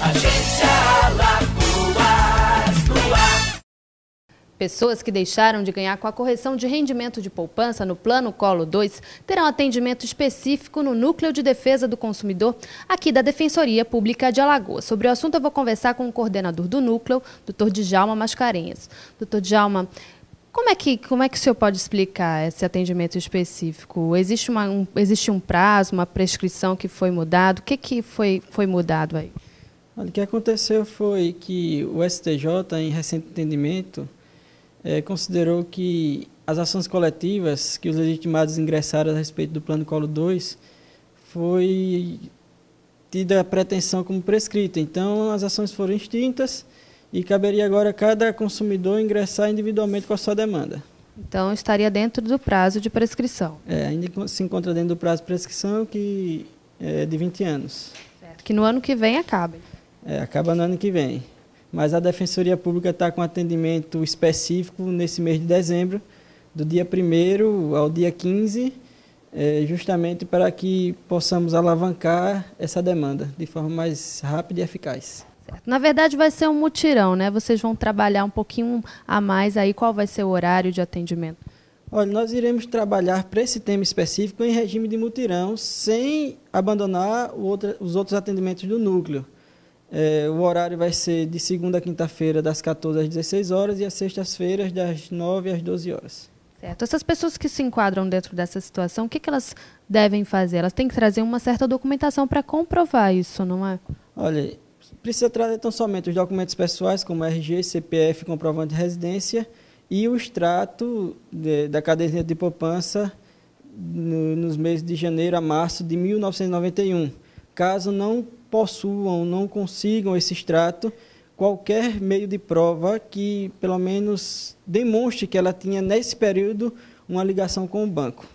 Agência Alagoas no ar. Pessoas que deixaram de ganhar com a correção de rendimento de poupança no Plano Colo 2 terão atendimento específico no Núcleo de Defesa do Consumidor aqui da Defensoria Pública de Alagoas. Sobre o assunto eu vou conversar com o coordenador do núcleo, Dr. Djalma Mascarenhas. Dr. Djalma, como é que como é que o senhor pode explicar esse atendimento específico? Existe uma um, existe um prazo, uma prescrição que foi mudado? O que que foi foi mudado aí? o que aconteceu foi que o STJ, em recente entendimento, é, considerou que as ações coletivas que os legitimados ingressaram a respeito do Plano Colo 2 foi tida a pretensão como prescrita. Então, as ações foram extintas e caberia agora cada consumidor ingressar individualmente com a sua demanda. Então, estaria dentro do prazo de prescrição. É, ainda se encontra dentro do prazo de prescrição que é de 20 anos. Certo, que no ano que vem acabe. É, acaba no ano que vem. Mas a Defensoria Pública está com atendimento específico nesse mês de dezembro, do dia 1 ao dia 15, é, justamente para que possamos alavancar essa demanda de forma mais rápida e eficaz. Certo. Na verdade, vai ser um mutirão, né? Vocês vão trabalhar um pouquinho a mais aí. Qual vai ser o horário de atendimento? Olha, nós iremos trabalhar para esse tema específico em regime de mutirão, sem abandonar os outros atendimentos do núcleo. É, o horário vai ser de segunda a quinta-feira, das 14 às 16 horas, e às sextas-feiras, das 9 às 12 horas. Certo. Essas pessoas que se enquadram dentro dessa situação, o que, que elas devem fazer? Elas têm que trazer uma certa documentação para comprovar isso, não é? Olha, precisa trazer tão somente os documentos pessoais, como RG, CPF, comprovante de residência, e o extrato de, da cadeia de poupança no, nos meses de janeiro a março de 1991. Caso não possuam, não consigam esse extrato, qualquer meio de prova que, pelo menos, demonstre que ela tinha, nesse período, uma ligação com o banco.